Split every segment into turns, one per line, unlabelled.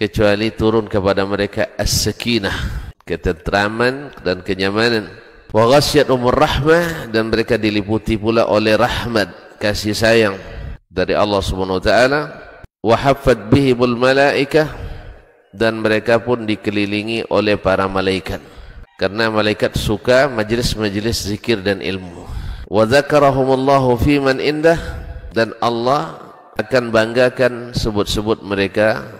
kecuali turun kepada mereka as-sakinah ketenteraman dan kenyamanan wa ghasyat umur rahmah dan mereka diliputi pula oleh rahmat kasih sayang dari Allah Subhanahu wa taala wa haffat bihi bul malaika dan mereka pun dikelilingi oleh para malaikat karena malaikat suka majlis-majlis zikir dan ilmu wa dzakarahumullahu fi man indah dan Allah akan banggakan sebut-sebut mereka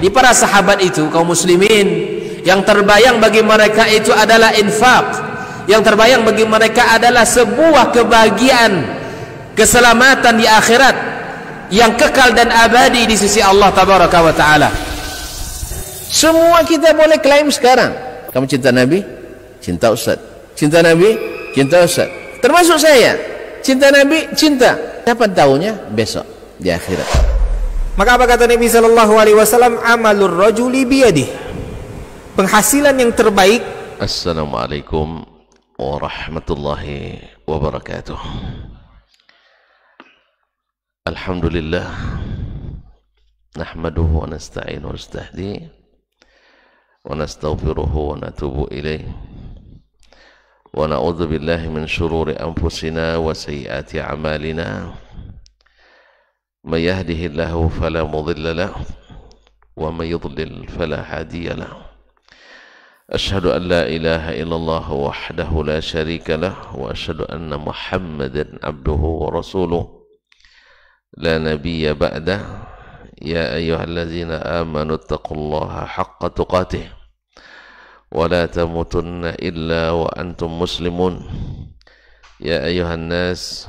di para sahabat itu kaum muslimin yang terbayang bagi mereka itu adalah infak yang terbayang bagi mereka adalah sebuah kebahagiaan keselamatan di akhirat yang kekal dan abadi di sisi Allah tabaraka wa taala semua kita boleh klaim sekarang kamu cinta nabi cinta ustaz cinta nabi cinta ustaz termasuk saya cinta nabi cinta kapan tahunya besok di akhirat Maka apa kata Nabi Shallallahu Alaihi Wasallam? Amalur rojuli biyadi. Penghasilan yang terbaik. Assalamualaikum warahmatullahi wabarakatuh. Alhamdulillah. Nahmaduhu wa nasta'inu wa nasta'hdi wa nastaghfiruhu wa natubu ilaih wa na'udzu billahi min shururi anfusina wa sayyiati a'malina. من يهده الله فلا مضل له ومن يضلل فلا هادي له أشهد أن لا إله إلا الله وحده لا شريك له وأشهد أن محمدا عبده ورسوله لا نبي بعده يا أيها الذين آمنوا اتقوا الله حق تقاته ولا تموتن إلا وأنتم مسلمون يا أيها الناس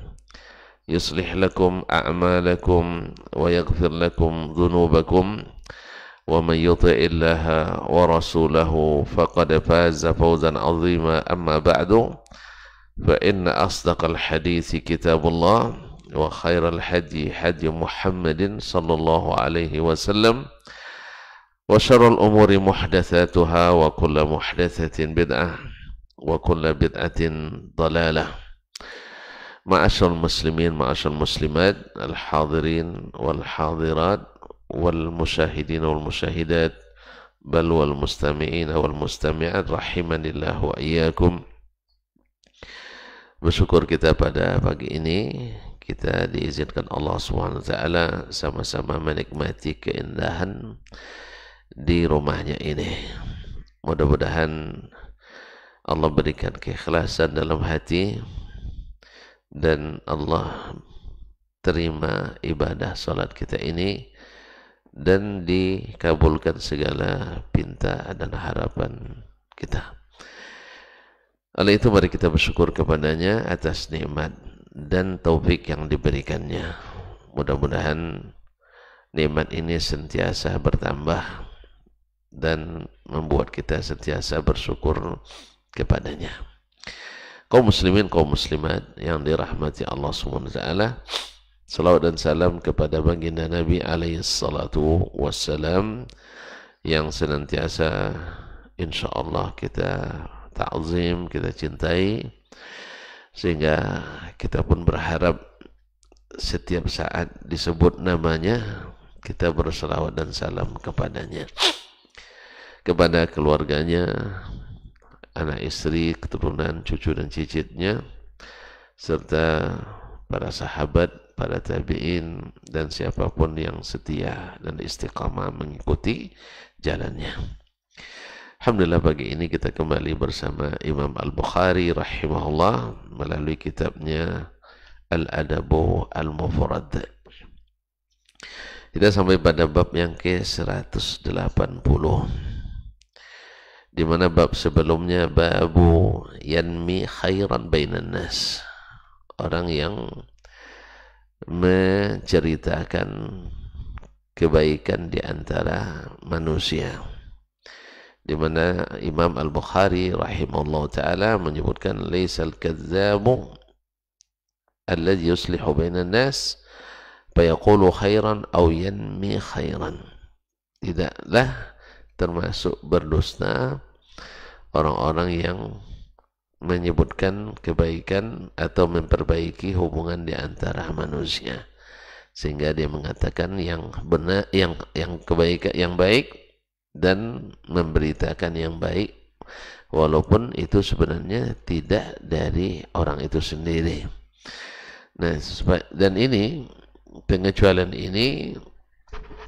يصلح لكم أعمالكم ويغفر لكم ذنوبكم ومن يطع الله ورسوله فقد فاز فوزا عظيما أما بعد فإن أصدق الحديث كتاب الله وخير الحدي حدي محمد صلى الله عليه وسلم وشر الأمور محدثاتها وكل محدثة بدعة وكل بدعة ضلالة معاشر المسلمين معاشر المسلمات الحاضرين والحاضرات والمشاهدين والمشاهدات بل والمستمعين والمستمعات رحمني الله وإياكم Bersyukur kita pada pagi ini kita diizinkan Allah Subhanahu wa taala sama-sama menikmati keindahan di rumahnya ini. Mudah-mudahan Allah berikan keikhlasan dalam hati, dan Allah terima ibadah salat kita ini dan dikabulkan segala pinta dan harapan kita. Oleh itu mari kita bersyukur kepadanya atas nikmat dan taufik yang diberikannya. Mudah-mudahan nikmat ini sentiasa bertambah dan membuat kita sentiasa bersyukur kepadanya kaum muslimin kaum muslimat yang dirahmati Allah Subhanahu wa taala Salawat dan salam kepada baginda Nabi alaihi salatu wassalam yang senantiasa insya Allah kita ta'zim, kita cintai sehingga kita pun berharap setiap saat disebut namanya kita berselawat dan salam kepadanya kepada keluarganya anak istri, keturunan, cucu dan cicitnya, serta para sahabat, para tabi'in, dan siapapun yang setia dan istiqamah mengikuti jalannya. Alhamdulillah pagi ini kita kembali bersama Imam Al-Bukhari rahimahullah melalui kitabnya Al-Adabu Al-Mufrad. Kita sampai pada bab yang ke-180 di mana bab sebelumnya babu yanmi khairan bainan nas orang yang menceritakan kebaikan di antara manusia di mana Imam Al-Bukhari rahimahullah taala menyebutkan laisal kadzabu alladhi yuslihu bainan nas fayaqulu khairan aw yanmi khairan tidaklah termasuk berdusta orang-orang yang menyebutkan kebaikan atau memperbaiki hubungan di antara manusia sehingga dia mengatakan yang benar yang yang kebaikan yang baik dan memberitakan yang baik walaupun itu sebenarnya tidak dari orang itu sendiri. Nah, dan ini pengecualian ini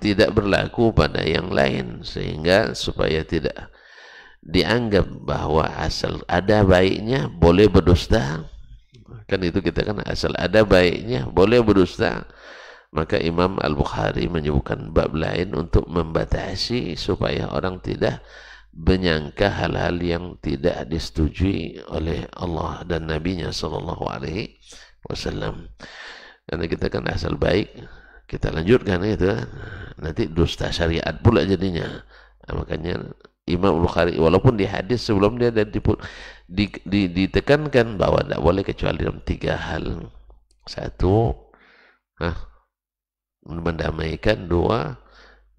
tidak berlaku pada yang lain sehingga supaya tidak dianggap bahwa asal ada baiknya boleh berdusta kan itu kita kan asal ada baiknya boleh berdusta maka Imam Al-Bukhari menyebutkan bab lain untuk membatasi supaya orang tidak menyangka hal-hal yang tidak disetujui oleh Allah dan Nabi-Nya Shallallahu Alaihi Wasallam karena kita kan asal baik kita lanjutkan itu ya, nanti dusta syariat pula jadinya nah, makanya Imam Bukhari walaupun di hadis sebelum dia dan di, di, ditekankan bahwa tidak boleh kecuali dalam tiga hal satu nah, mendamaikan dua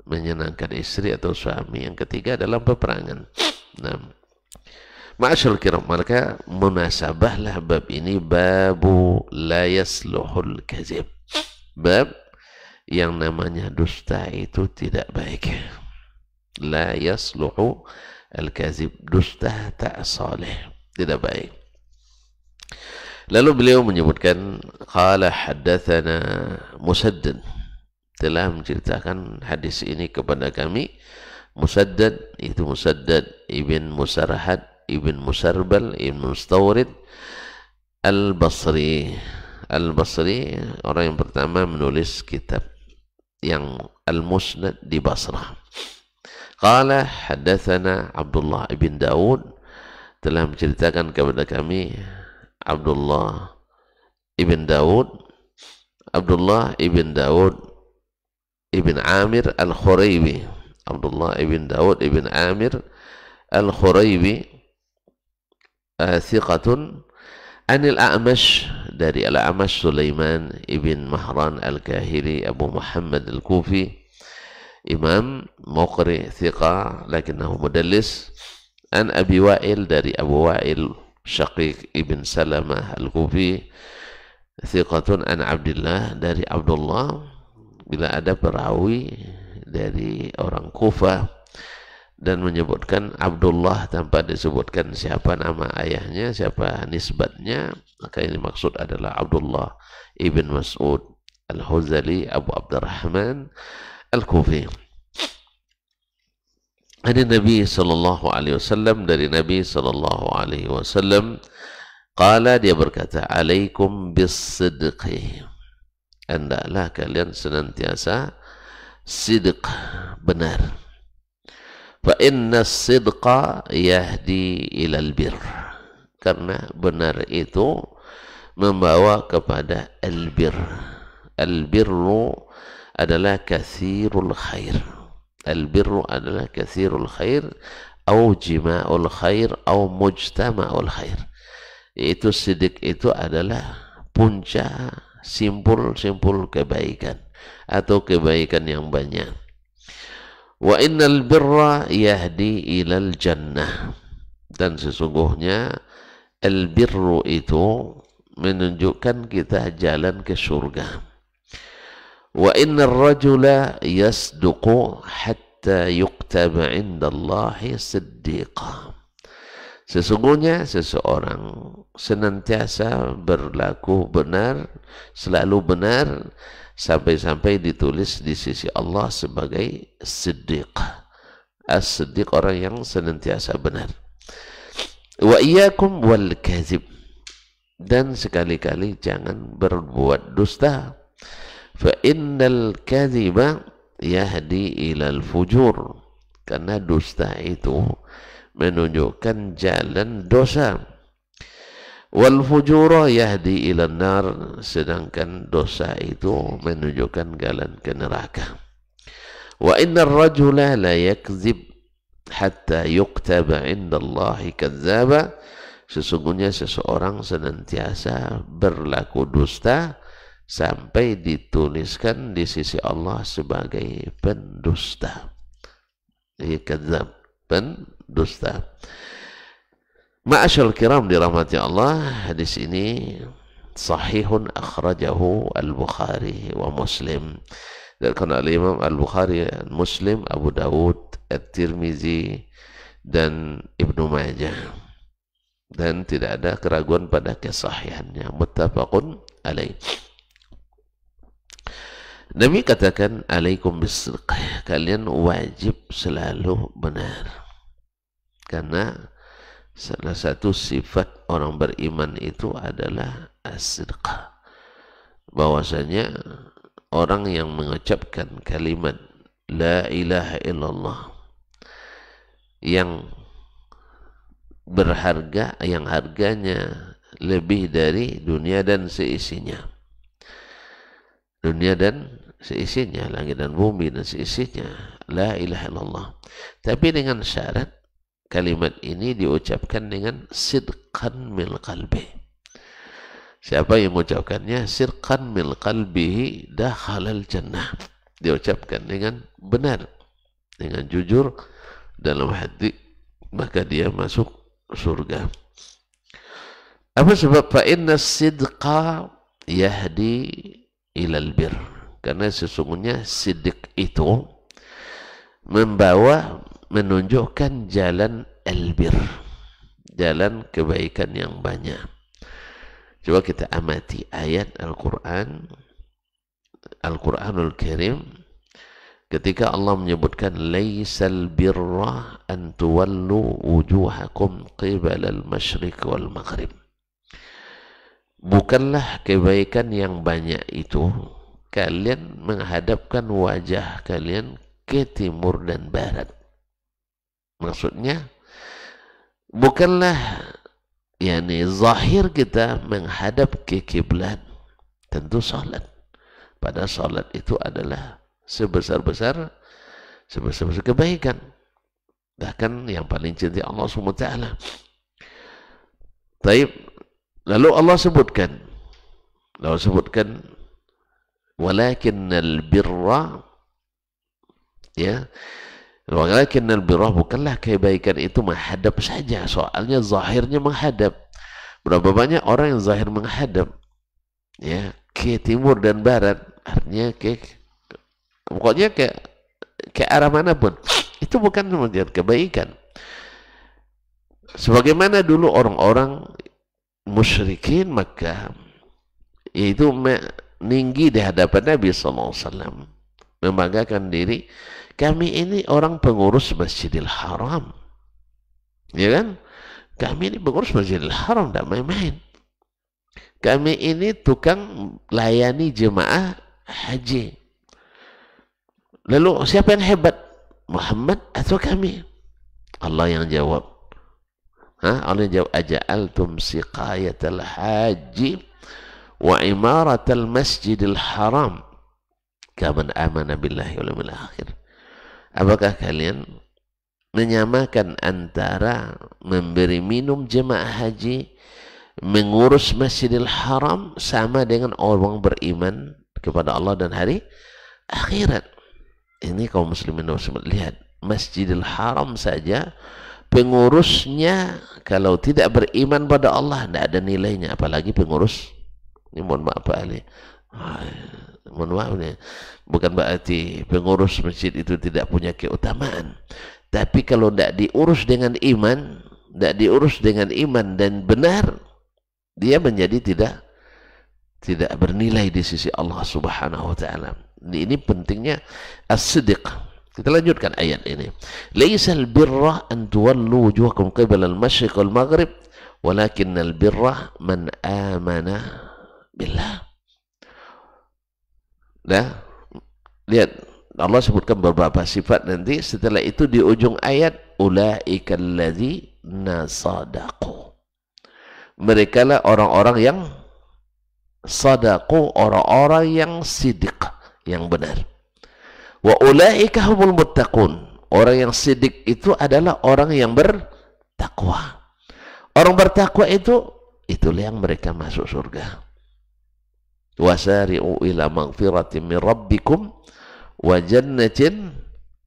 menyenangkan istri atau suami yang ketiga dalam peperangan nah, Ma'asyur kiram maka munasabahlah bab ini babu la yasluhul kazib bab yang namanya dusta itu tidak baik. La yasluhu al-kazib. Dusta tak Tidak baik. Lalu beliau menyebutkan qala haddatsana Musaddad telah menceritakan hadis ini kepada kami Musaddad itu Musaddad ibn Musarhad ibn Musarbal ibn Mustawrid Al-Basri Al-Basri orang yang pertama menulis kitab yang Al-Musnad di Basrah. Qala hadatsana Abdullah ibn Daud telah menceritakan kepada kami Abdullah ibn Daud Abdullah ibn Daud ibn Amir al-Khuraibi Abdullah ibn Daud ibn Amir al-Khuraibi uh, thiqatun anil A'mash dari Al-Amash Sulaiman ibn Mahran Al-Kahiri Abu Muhammad Al-Kufi Imam Muqri Thiqa lakinahu mudallis An Abi Wa'il dari Abu Wa'il Syakik ibn Salamah Al-Kufi Thiqatun an Abdullah dari Abdullah bila ada perawi dari orang Kufah dan menyebutkan Abdullah tanpa disebutkan siapa nama ayahnya, siapa nisbatnya, maka ini maksud adalah Abdullah ibn Mas'ud Al-Huzali Abu Abdurrahman Al-Kufi. Dari Nabi sallallahu alaihi wasallam dari Nabi sallallahu alaihi wasallam qala dia berkata alaikum bisidqi. Hendaklah kalian senantiasa sidq benar. Fa inna sidqa yahdi ilal bir. Karena benar itu membawa kepada albir. Albirru adalah kathirul khair. Albirru adalah kathirul khair au jima'ul khair au mujtama'ul khair. itu sidik itu adalah puncak simpul-simpul kebaikan atau kebaikan yang banyak. wa innal birra yahdi ilal jannah dan sesungguhnya al birru itu menunjukkan kita jalan ke surga wa innar rajula yasduqu hatta yuktaba indallahi siddiqa Sesungguhnya seseorang senantiasa berlaku benar, selalu benar sampai-sampai ditulis di sisi Allah sebagai siddiq as-siddiq orang yang senantiasa benar wa iyyakum wal kadzib dan sekali-kali jangan berbuat dusta fa innal kadziba yahdi ilal fujur karena dusta itu menunjukkan jalan dosa wal fujura yahdi ila nar sedangkan dosa itu menunjukkan jalan ke neraka wa innar rajula la yakzib hatta yuktaba inda indallahi kadzaba sesungguhnya seseorang senantiasa berlaku dusta sampai dituliskan di sisi Allah sebagai pendusta. Ya kadzab, pendusta. Ma'asyal kiram dirahmati Allah, hadis ini sahihun akhrajahu al-Bukhari wa Muslim. Dan karena al-Imam al-Bukhari, Muslim, Abu Dawud, At-Tirmizi, dan Ibnu Majah. Dan tidak ada keraguan pada kesahihannya. Muttafaqun alaih. Nabi katakan alaikum bisriqah Kalian wajib selalu benar. Karena Salah satu sifat orang beriman itu adalah as Bahwasanya orang yang mengucapkan kalimat la ilaha illallah yang berharga yang harganya lebih dari dunia dan seisinya. Dunia dan seisinya, langit dan bumi dan seisinya. La ilaha illallah. Tapi dengan syarat kalimat ini diucapkan dengan sidqan mil qalbi. Siapa yang mengucapkannya sidqan mil dah halal jannah. Diucapkan dengan benar, dengan jujur dalam hati maka dia masuk surga. Apa sebab fa inna sidqa yahdi ilal bir. Karena sesungguhnya sidik itu membawa menunjukkan jalan elbir jalan kebaikan yang banyak coba kita amati ayat Al-Quran Al-Quranul Karim ketika Allah menyebutkan laisal birra an tuwallu wujuhakum qibala al-masyriq wal maghrib bukanlah kebaikan yang banyak itu kalian menghadapkan wajah kalian ke timur dan barat Maksudnya bukanlah yakni zahir kita menghadap ke kiblat tentu salat. Pada salat itu adalah sebesar-besar sebesar-besar kebaikan. Bahkan yang paling cinta Allah SWT. Taib. Lalu Allah sebutkan. Lalu sebutkan. Walakinnal birra. Ya. Walakin al-birah bukanlah kebaikan itu menghadap saja. Soalnya zahirnya menghadap. Berapa banyak orang yang zahir menghadap? Ya, ke timur dan barat. Artinya ke pokoknya ke ke arah mana pun Itu bukan kemudian kebaikan. Sebagaimana dulu orang-orang musyrikin Mekah yaitu meninggi di hadapan Nabi sallallahu membanggakan diri kami ini orang pengurus Masjidil Haram. Ya kan? Kami ini pengurus Masjidil Haram, tidak main-main. Kami ini tukang layani jemaah haji. Lalu siapa yang hebat? Muhammad atau kami? Allah yang jawab. Allah yang jawab, Aja'altum siqayatal haji wa imaratal masjidil haram. Kaman amana billahi wal akhir. Apakah kalian menyamakan antara memberi minum jemaah haji, mengurus Masjidil Haram sama dengan orang beriman kepada Allah dan hari akhirat. Ini kaum muslimin muslimat lihat Masjidil Haram saja pengurusnya kalau tidak beriman pada Allah tidak ada nilainya apalagi pengurus ini mohon maaf Pak Ali ah, ya mohon maaf ya. bukan berarti pengurus masjid itu tidak punya keutamaan. Tapi kalau tidak diurus dengan iman, tidak diurus dengan iman dan benar, dia menjadi tidak tidak bernilai di sisi Allah Subhanahu wa taala. Ini pentingnya as-sidq. Kita lanjutkan ayat ini. al birra an tuwallu wujuhakum qibala al-masyriq wal maghrib al birra man amana billah. Nah, lihat Allah sebutkan beberapa sifat nanti setelah itu di ujung ayat ulaikal ladzina nasadaqu. Mereka lah orang-orang yang sadaqu, orang-orang yang sidik, yang benar. Wa ulaika humul muttaqun. Orang yang sidik itu adalah orang yang bertakwa. Orang bertakwa itu itulah yang mereka masuk surga wasari'u ila magfiratin min rabbikum wa jannatin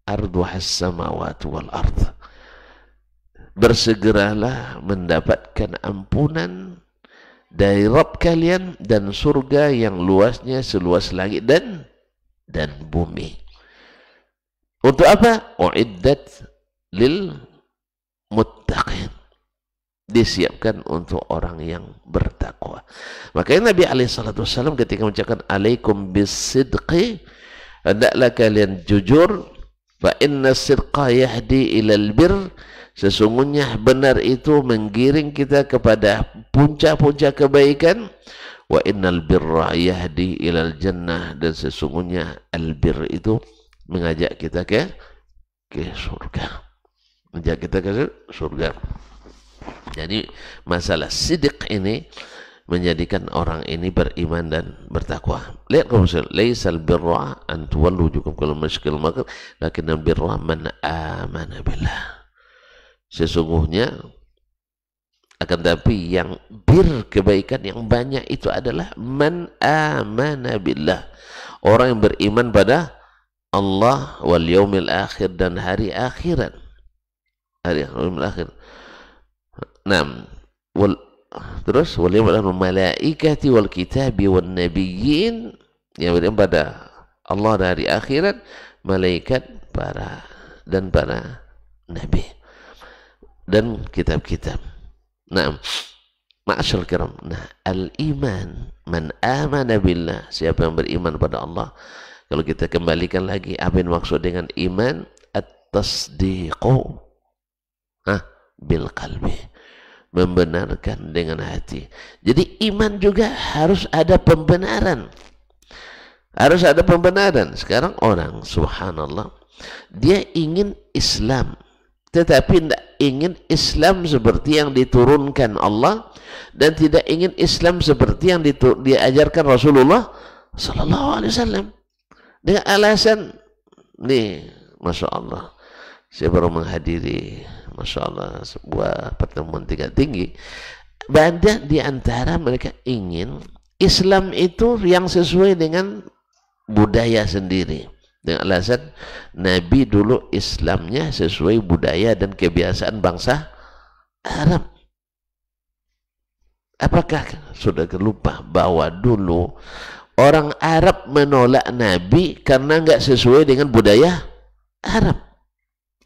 arduhas samawati wal ardh bersegeralah mendapatkan ampunan dari Rabb kalian dan surga yang luasnya seluas langit dan dan bumi. Untuk apa? Uiddat lil muttaqin disiapkan untuk orang yang bertakwa. Makanya Nabi Alaihissalam ketika mengucapkan alaikum bisidqi hendaklah kalian jujur fa inna sidqa yahdi ilal bir sesungguhnya benar itu menggiring kita kepada puncak-puncak kebaikan wa innal birra yahdi ilal jannah dan sesungguhnya albir itu mengajak kita ke ke surga mengajak kita ke surga jadi masalah sidik ini menjadikan orang ini beriman dan bertakwa. Lihat kaum leisal laisal birra an tuwallu wujuhakum qibla masyriqil maghrib, lakinna birra man amana billah. Sesungguhnya akan tapi yang bir kebaikan yang banyak itu adalah man amana billah. Orang yang beriman pada Allah wal yaumil akhir dan hari akhirat. Hari yaumil akhir. Naam. Wal terus wal mana malaikati wal kitabi wan nabiyyin yang beriman pada Allah dari akhirat malaikat para dan para nabi dan kitab-kitab. Naam. Ma'asyar kiram. Nah, al-iman man amana billah, siapa yang beriman pada Allah. Kalau kita kembalikan lagi apa yang maksud dengan iman? At-tasdiqu. ah, Bil qalbi membenarkan dengan hati. Jadi iman juga harus ada pembenaran. Harus ada pembenaran. Sekarang orang subhanallah dia ingin Islam tetapi tidak ingin Islam seperti yang diturunkan Allah dan tidak ingin Islam seperti yang diajarkan Rasulullah SAW. Alaihi Wasallam dengan alasan nih, masya Allah, saya baru menghadiri Masya Allah sebuah pertemuan tingkat tinggi banyak di antara mereka ingin Islam itu yang sesuai dengan budaya sendiri dengan alasan Nabi dulu Islamnya sesuai budaya dan kebiasaan bangsa Arab apakah sudah lupa bahwa dulu orang Arab menolak Nabi karena nggak sesuai dengan budaya Arab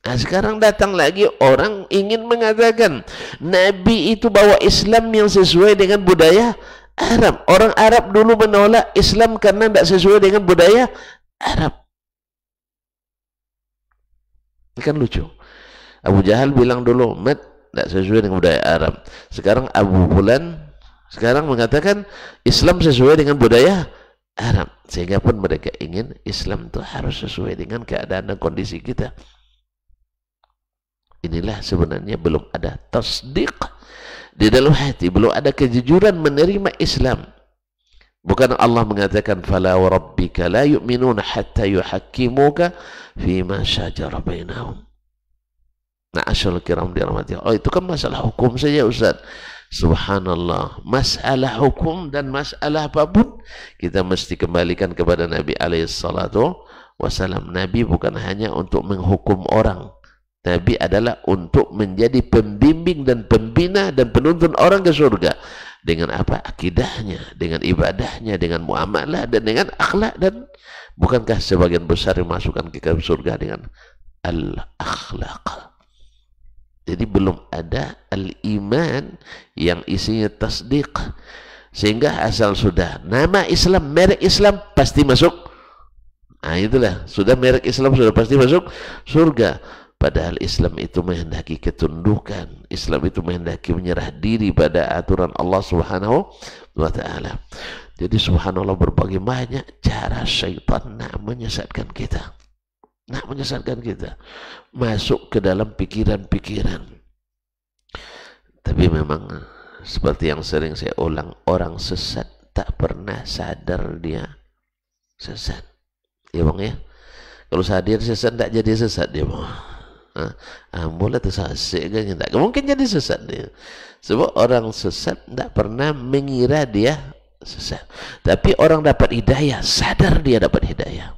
Nah, sekarang datang lagi orang ingin mengatakan Nabi itu bawa Islam yang sesuai dengan budaya Arab. Orang Arab dulu menolak Islam karena tidak sesuai dengan budaya Arab. Ini kan lucu. Abu Jahal bilang dulu, Mat, tidak sesuai dengan budaya Arab. Sekarang Abu Bulan sekarang mengatakan Islam sesuai dengan budaya Arab. Sehingga pun mereka ingin Islam itu harus sesuai dengan keadaan dan kondisi kita. Inilah sebenarnya belum ada tasdik di dalam hati, belum ada kejujuran menerima Islam. Bukan Allah mengatakan fala wa rabbika la yu'minuna hatta yuhaqqimuka fima syajara bainahum. Nah, asyal kiram dirahmati. Oh, itu kan masalah hukum saja, Ustaz. Subhanallah, masalah hukum dan masalah apapun kita mesti kembalikan kepada Nabi alaihi salatu wasallam. Nabi bukan hanya untuk menghukum orang, Nabi adalah untuk menjadi pembimbing dan pembina dan penuntun orang ke surga dengan apa akidahnya dengan ibadahnya dengan muamalah dan dengan akhlak dan bukankah sebagian besar yang dimasukkan ke surga dengan al akhlaq jadi belum ada al iman yang isinya tasdik sehingga asal sudah nama Islam merek Islam pasti masuk nah itulah sudah merek Islam sudah pasti masuk surga Padahal Islam itu menghendaki ketundukan, Islam itu menghendaki menyerah diri pada aturan Allah Subhanahu wa taala. Jadi subhanallah berbagai banyak cara syaitan nak menyesatkan kita. Nak menyesatkan kita. Masuk ke dalam pikiran-pikiran. Tapi memang seperti yang sering saya ulang, orang sesat tak pernah sadar dia sesat. Ya bang ya? Kalau sadar sesat tak jadi sesat dia bang. Ha. ha, mula tersasik kan kita. Mungkin jadi sesat dia. Sebab orang sesat tak pernah mengira dia sesat. Tapi orang dapat hidayah, sadar dia dapat hidayah.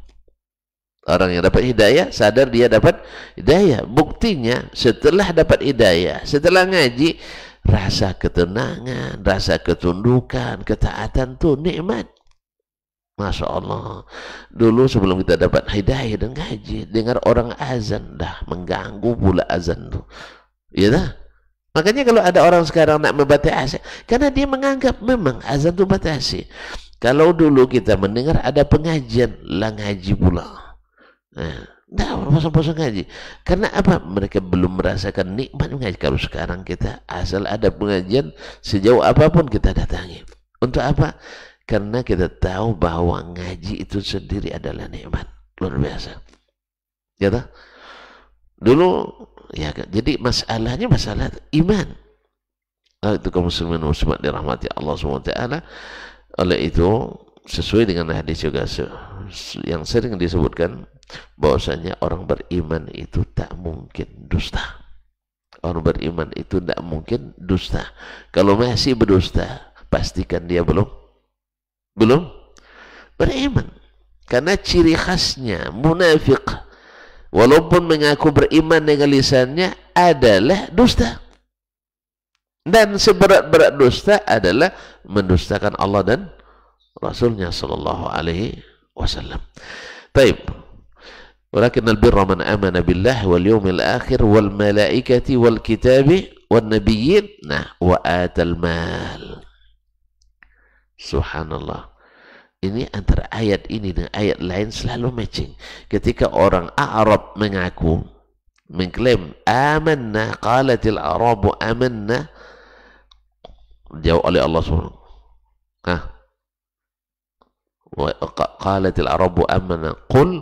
Orang yang dapat hidayah, sadar dia dapat hidayah. Buktinya, setelah dapat hidayah, setelah ngaji, rasa ketenangan, rasa ketundukan, ketaatan tu nikmat. Masya Allah Dulu sebelum kita dapat hidayah dan ngaji Dengar orang azan dah Mengganggu pula azan tuh Ya dah Makanya kalau ada orang sekarang nak membatasi Karena dia menganggap memang azan itu batasi Kalau dulu kita mendengar ada pengajian Lah ngaji pula Nah dah bosan-bosan ngaji. Karena apa? Mereka belum merasakan nikmat ngaji. Kalau sekarang kita asal ada pengajian sejauh apapun kita datangi. Untuk apa? Karena kita tahu bahwa ngaji itu sendiri adalah nikmat. Luar biasa. Ya toh? Dulu ya kan. Jadi masalahnya masalah iman. Nah, itu kaum muslimin muslimat dirahmati Allah SWT. Oleh itu sesuai dengan hadis juga yang sering disebutkan bahwasanya orang beriman itu tak mungkin dusta orang beriman itu tidak mungkin dusta. Kalau masih berdusta, pastikan dia belum belum beriman karena ciri khasnya munafik walaupun mengaku beriman dengan lisannya adalah dusta dan seberat-berat dusta adalah mendustakan Allah dan Rasulnya Sallallahu Alaihi Wasallam. Taib. ولكن البر من آمن بالله واليوم الآخر والملائكة والكتاب والنبيين nah, وآت المال Subhanallah. Ini antara ayat ini dengan ayat lain selalu matching. Ketika orang Arab mengaku, mengklaim, amanah, amanna, qalatil Arabu amanah, jawab oleh Allah SWT. Ha? Qalatil Arabu amanah, amanna, qul,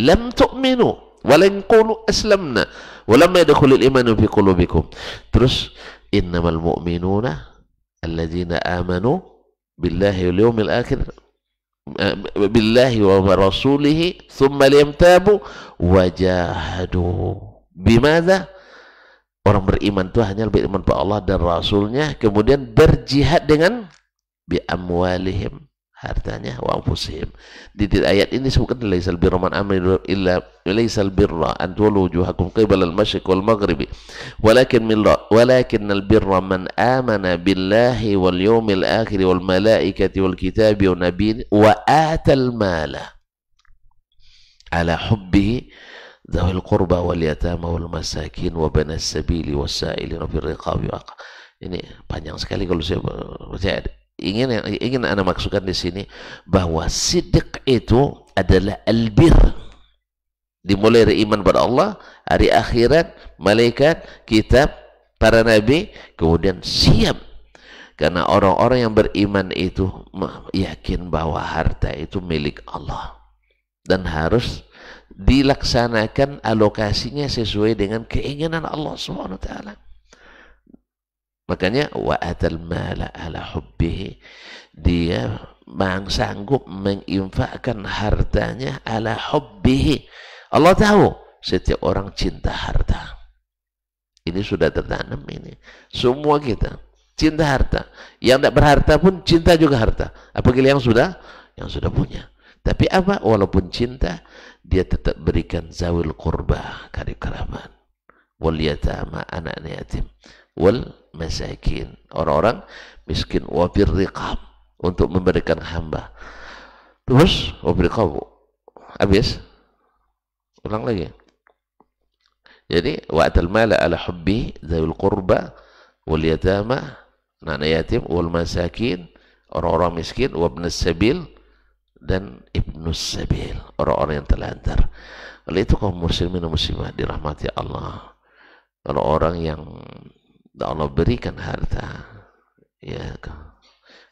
lam tu'minu, walain qulu aslamna, walamma yadakulil imanu fi qulubikum. Terus, innamal mu'minuna, alladzina amanu, بالله واليوم الآخر بالله ورسوله ثم لم تابوا وجاهدوا بماذا orang beriman itu hanya beriman kepada Allah dan Rasulnya kemudian berjihad dengan bi amwalihim hartanya wa anfusihim. Di, di ayat ini sebutkan laisal birra man amila illa laisal birra an tuwallu wujuhakum qibal al-masyriq wal maghribi walakin milla walakin al-birra man amana billahi wal yawmil akhir wal malaikati wal kitabi wan nabiyyin wa atal mala ala hubbihi ذوي القربى واليتامى والمساكين وبنى السبيل والسائلين في الرقاب ini panjang sekali kalau saya baca ingin yang ingin anda maksudkan di sini bahwa sidik itu adalah albir dimulai dari iman pada Allah hari akhirat malaikat kitab para nabi kemudian siap karena orang-orang yang beriman itu yakin bahwa harta itu milik Allah dan harus dilaksanakan alokasinya sesuai dengan keinginan Allah Subhanahu wa taala Makanya wa atal mala ala hubbihi dia mang sanggup menginfakkan hartanya ala hubbihi. Allah tahu setiap orang cinta harta. Ini sudah tertanam ini. Semua kita cinta harta. Yang tidak berharta pun cinta juga harta. Apalagi yang sudah yang sudah punya. Tapi apa? Walaupun cinta, dia tetap berikan zawil kurba, karib kerabat. Wal yatama, anak yatim. Wal masakin, orang-orang miskin wabir riqab untuk memberikan hamba. Terus wabir riqab Habis. Ulang lagi. Jadi wa'atal mala ala hubbi dzawil qurba wal yatama anak yatim wal masakin orang-orang miskin wabna sabil dan ibnus sabil orang-orang yang terlantar. Oleh itu kaum muslimin dan muslimah dirahmati Allah. Kalau orang yang Allah berikan harta ya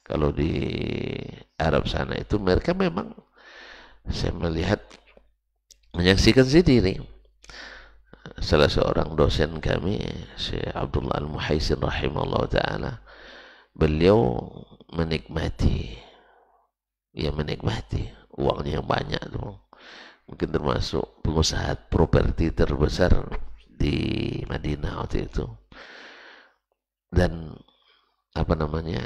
kalau di Arab sana itu mereka memang saya melihat menyaksikan sendiri salah seorang dosen kami si Abdullah Al-Muhaisin rahimahullah taala beliau menikmati ya menikmati uangnya yang banyak tuh mungkin termasuk pengusaha properti terbesar di Madinah waktu itu dan apa namanya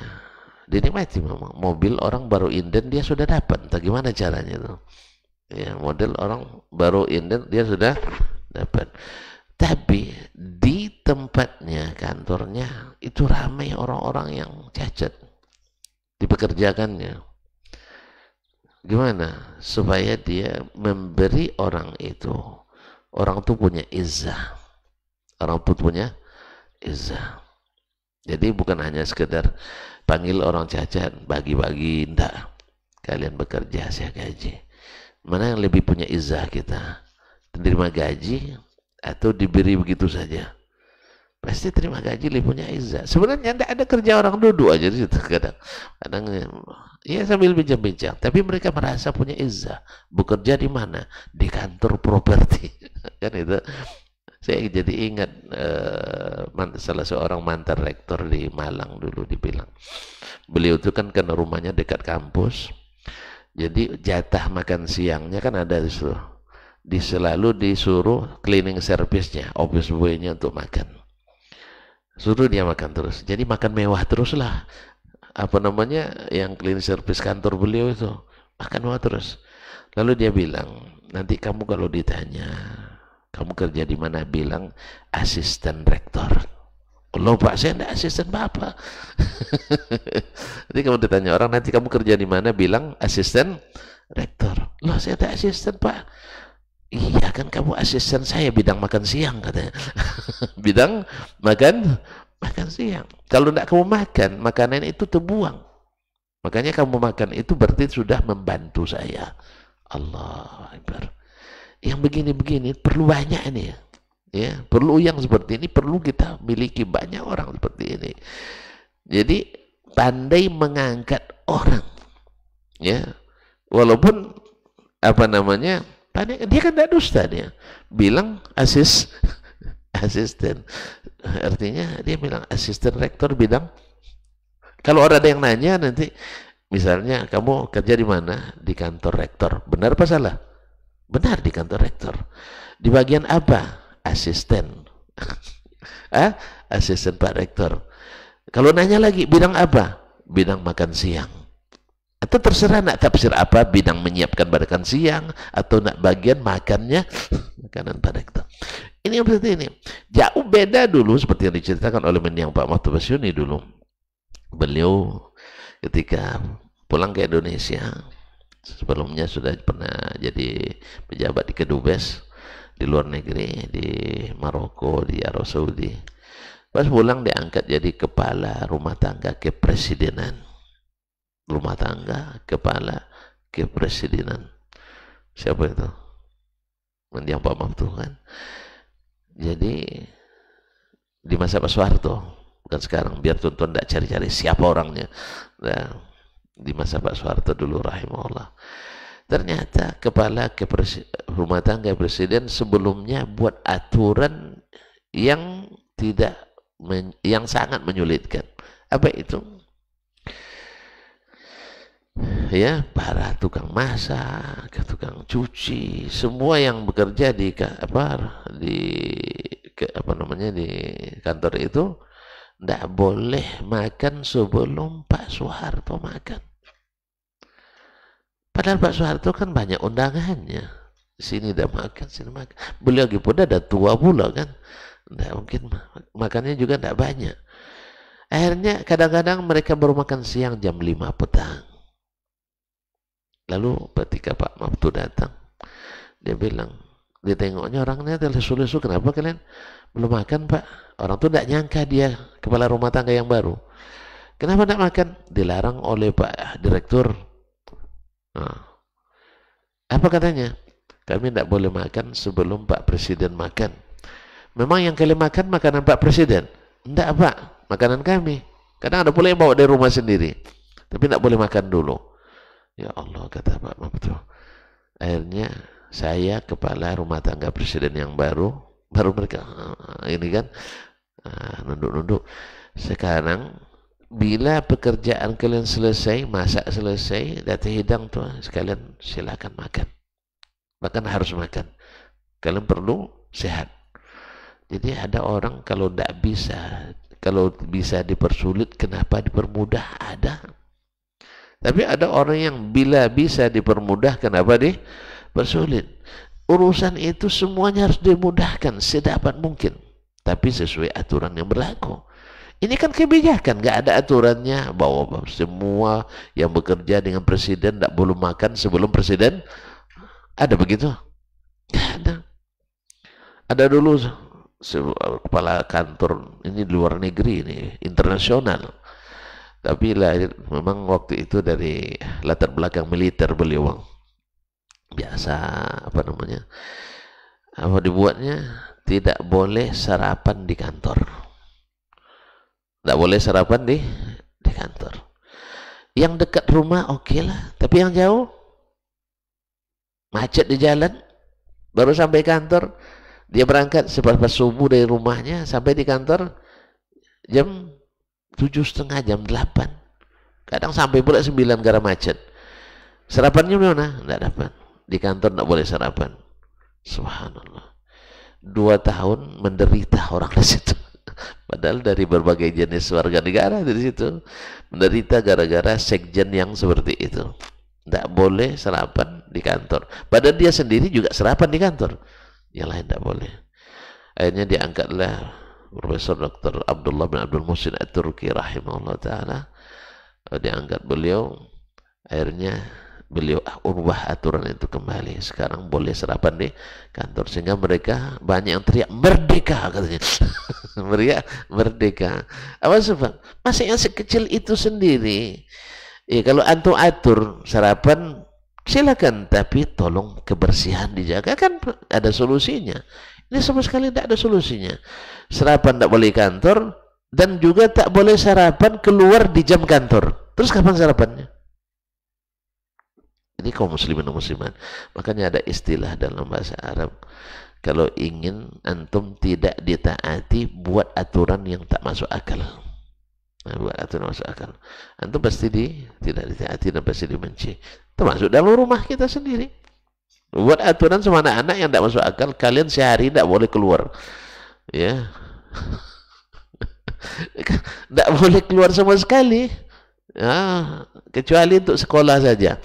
dinikmati memang mobil orang baru inden dia sudah dapat entah gimana caranya itu ya model orang baru inden dia sudah dapat tapi di tempatnya kantornya itu ramai orang-orang yang cacat dipekerjakannya gimana supaya dia memberi orang itu orang tuh punya izah orang tuh punya izah jadi bukan hanya sekedar panggil orang cacat bagi-bagi, enggak. Kalian bekerja, saya gaji. Mana yang lebih punya izah kita? Terima gaji atau diberi begitu saja? Pasti terima gaji lebih punya izah. Sebenarnya enggak ada kerja orang duduk aja di situ kadang. Kadang ya sambil bincang-bincang, tapi mereka merasa punya izah. Bekerja di mana? Di kantor properti. kan itu saya jadi ingat eh, salah seorang mantan rektor di Malang dulu dibilang. Beliau itu kan kena rumahnya dekat kampus. Jadi jatah makan siangnya kan ada di situ. Di selalu disuruh cleaning service-nya, office boy-nya untuk makan. Suruh dia makan terus. Jadi makan mewah terus lah. Apa namanya yang cleaning service kantor beliau itu. Makan mewah terus. Lalu dia bilang, nanti kamu kalau ditanya kamu kerja di mana bilang asisten rektor lo Pak, saya tidak asisten Bapak. Nanti kamu ditanya orang, nanti kamu kerja di mana? Bilang asisten rektor. Lo saya tidak asisten Pak. Iya kan kamu asisten saya bidang makan siang katanya. bidang makan makan siang. Kalau tidak kamu makan, makanan itu terbuang. Makanya kamu makan itu berarti sudah membantu saya. Allah Akbar yang begini-begini perlu banyak ya. ya perlu yang seperti ini perlu kita miliki banyak orang seperti ini jadi pandai mengangkat orang ya walaupun apa namanya tanya dia kan tidak dusta dia bilang asis asisten artinya dia bilang asisten rektor bidang kalau orang ada yang nanya nanti misalnya kamu kerja di mana di kantor rektor benar apa salah Benar di kantor rektor. Di bagian apa? Asisten. ah, asisten Pak Rektor. Kalau nanya lagi, bidang apa? Bidang makan siang. Atau terserah nak tafsir apa, bidang menyiapkan makan siang, atau nak bagian makannya, makanan Pak Rektor. Ini yang seperti ini. Jauh beda dulu seperti yang diceritakan oleh mendiang Pak Mahfud Basyuni dulu. Beliau ketika pulang ke Indonesia, sebelumnya sudah pernah jadi pejabat di kedubes di luar negeri di Maroko di Arab Saudi pas pulang diangkat jadi kepala rumah tangga kepresidenan rumah tangga kepala kepresidenan siapa itu mendiang Pak Maftuh kan jadi di masa Pak Soeharto bukan sekarang biar tuan-tuan tidak cari-cari siapa orangnya nah, di masa Pak Soeharto dulu rahimahullah. Ternyata kepala rumah tangga presiden sebelumnya buat aturan yang tidak yang sangat menyulitkan. Apa itu? Ya, para tukang masak, tukang cuci, semua yang bekerja di apa di apa namanya di kantor itu tidak boleh makan sebelum Pak Soeharto makan. Padahal Pak Soeharto kan banyak undangannya. Sini dah makan, sini makan. Beliau lagi pun dah tua pula kan. Nggak mungkin makannya juga tidak banyak. Akhirnya kadang-kadang mereka baru makan siang jam 5 petang. Lalu ketika Pak Mabtu datang, dia bilang, ditengoknya orangnya lesu-lesu, kenapa kalian belum makan Pak? Orang itu tidak nyangka dia kepala rumah tangga yang baru. Kenapa tidak makan? Dilarang oleh Pak Direktur Ah. Apa katanya? Kami tidak boleh makan sebelum Pak Presiden makan. Memang yang kalian makan makanan Pak Presiden? Tidak Pak, makanan kami. Kadang ada pula yang bawa dari rumah sendiri. Tapi tidak boleh makan dulu. Ya Allah, kata Pak Mabtu. Akhirnya saya kepala rumah tangga presiden yang baru, baru mereka ah, ini kan ah, nunduk-nunduk. Sekarang bila pekerjaan kalian selesai, masak selesai, datang hidang tuh sekalian silakan makan. Bahkan harus makan. Kalian perlu sehat. Jadi ada orang kalau tidak bisa, kalau bisa dipersulit, kenapa dipermudah? Ada. Tapi ada orang yang bila bisa dipermudah, kenapa dipersulit? Urusan itu semuanya harus dimudahkan sedapat mungkin. Tapi sesuai aturan yang berlaku. Ini kan kebijakan, nggak ada aturannya bahwa semua yang bekerja dengan presiden tidak boleh makan sebelum presiden. Ada begitu? ada. Ada dulu kepala kantor ini di luar negeri ini internasional. Tapi lahir memang waktu itu dari latar belakang militer beliau biasa apa namanya apa dibuatnya tidak boleh sarapan di kantor tidak boleh sarapan di di kantor. Yang dekat rumah oke lah, tapi yang jauh macet di jalan, baru sampai kantor dia berangkat sebab subuh dari rumahnya sampai di kantor jam tujuh setengah jam delapan kadang sampai pula sembilan karena macet sarapannya mana tidak dapat di kantor tidak boleh sarapan subhanallah dua tahun menderita orang di situ Padahal dari berbagai jenis warga negara di situ menderita gara-gara sekjen yang seperti itu. Tidak boleh serapan di kantor. Padahal dia sendiri juga serapan di kantor. Yang lain tidak boleh. Akhirnya diangkatlah Profesor Dr. Abdullah bin Abdul Musin At-Turki rahimahullah ta'ala. Diangkat beliau. Akhirnya beliau ah ubah aturan itu kembali sekarang boleh sarapan di kantor sehingga mereka banyak yang teriak merdeka katanya mereka merdeka apa sebab masih yang sekecil itu sendiri ya kalau antum atur sarapan silakan tapi tolong kebersihan dijaga kan ada solusinya ini sama sekali tidak ada solusinya sarapan tidak boleh kantor dan juga tak boleh sarapan keluar di jam kantor terus kapan sarapannya ini kaum muslimin dan muslimat makanya ada istilah dalam bahasa Arab kalau ingin antum tidak ditaati buat aturan yang tak masuk akal nah, buat aturan masuk akal antum pasti di tidak ditaati dan pasti dibenci termasuk dalam rumah kita sendiri buat aturan sama anak-anak yang tak masuk akal kalian sehari tidak boleh keluar ya tidak boleh keluar sama sekali ya, kecuali untuk sekolah saja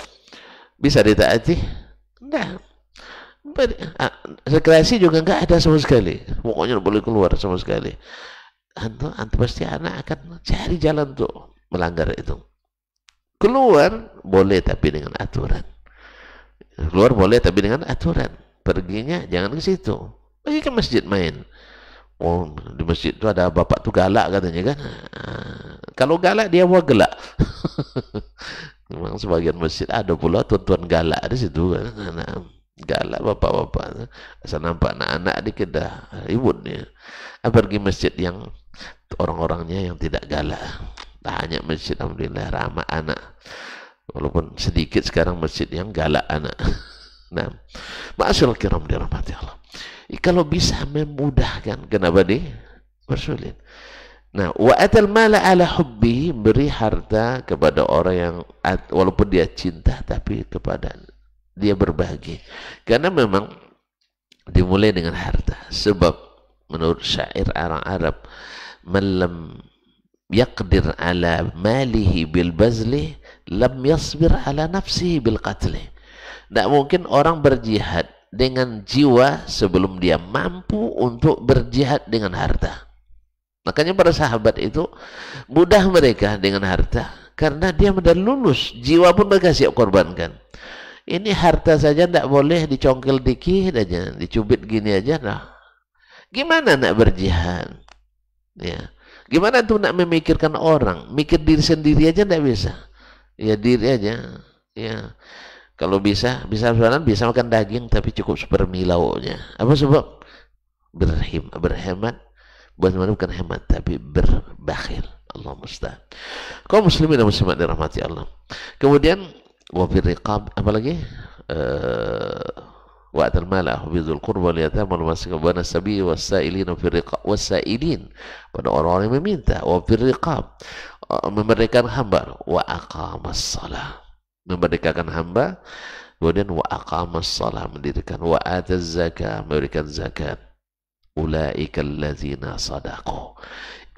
bisa ditaati? Enggak. sekresi ah, juga enggak ada sama sekali. Pokoknya boleh keluar sama sekali. Anto anto pasti anak akan cari jalan untuk melanggar itu. Keluar boleh tapi dengan aturan. Keluar boleh tapi dengan aturan. Perginya jangan ke situ. Pergi ke masjid main. Oh, di masjid itu ada bapak tu galak katanya kan. Ah, kalau galak dia wah gelak. Memang sebagian masjid ada pula tuan-tuan galak di situ kan. galak bapak-bapak. saya nampak anak-anak di dikit ribut nih. Apalagi masjid yang orang-orangnya yang tidak galak. Banyak masjid Alhamdulillah ramah anak. Walaupun sedikit sekarang masjid yang galak anak. Nah, Ma'asyil kiram dirahmati Allah. Kalau bisa memudahkan, kenapa di bersulit? Nah, wa atal mala ala hubbi beri harta kepada orang yang walaupun dia cinta tapi kepada dia berbagi. Karena memang dimulai dengan harta. Sebab menurut syair orang Arab, lam yaqdir ala malihi bil bazli, lam yasbir ala nafsihi bil qatli." Tidak mungkin orang berjihad dengan jiwa sebelum dia mampu untuk berjihad dengan harta. Makanya para sahabat itu mudah mereka dengan harta karena dia sudah lulus, jiwa pun mereka siap korbankan. Ini harta saja tidak boleh dicongkel dikit aja, dicubit gini aja nah. Gimana nak berjihad? Ya. Gimana tuh nak memikirkan orang, mikir diri sendiri aja tidak bisa. Ya diri aja. Ya. Kalau bisa, bisa sebenarnya bisa makan daging tapi cukup super milaunya Apa sebab? berhemat bukan mana bukan hemat tapi berbakhil Allah musta. Kau muslimin dan muslimat dirahmati Allah kemudian wafir riqab apa lagi uh, eh, وأتى wal بذو wa واليتامى wa wa sailin والسائلين riqab wa sailin pada orang-orang yang meminta wa fir riqab eh, memberikan hamba wa aqamas salah memberdekakan hamba kemudian wa aqamas salah mendirikan wa ataz zakat memberikan zakat Ulaikallazina sadaqo.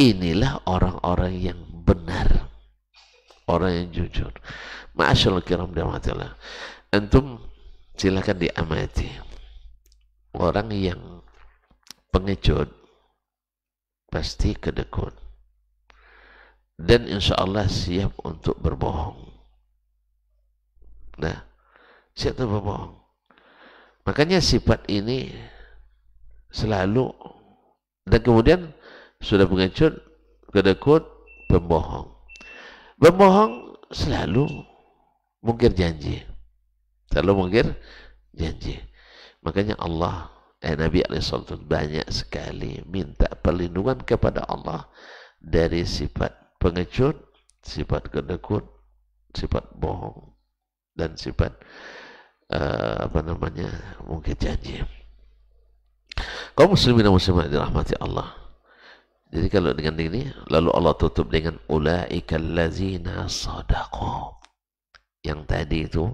Inilah orang-orang yang benar. Orang yang jujur. Ma'asyal kiram damatullah. Antum silakan diamati. Orang yang pengecut pasti kedekut. Dan insya Allah siap untuk berbohong. Nah, siap untuk berbohong. Makanya sifat ini selalu dan kemudian sudah pengecut kedekut pembohong pembohong selalu mungkir janji selalu mungkir janji makanya Allah eh Nabi SAW banyak sekali minta perlindungan kepada Allah dari sifat pengecut sifat kedekut sifat bohong dan sifat uh, apa namanya mungkir janji Kaum muslimin dan muslimat dirahmati Allah. Jadi kalau dengan ini lalu Allah tutup dengan ulaikal lazina sadaqo Yang tadi itu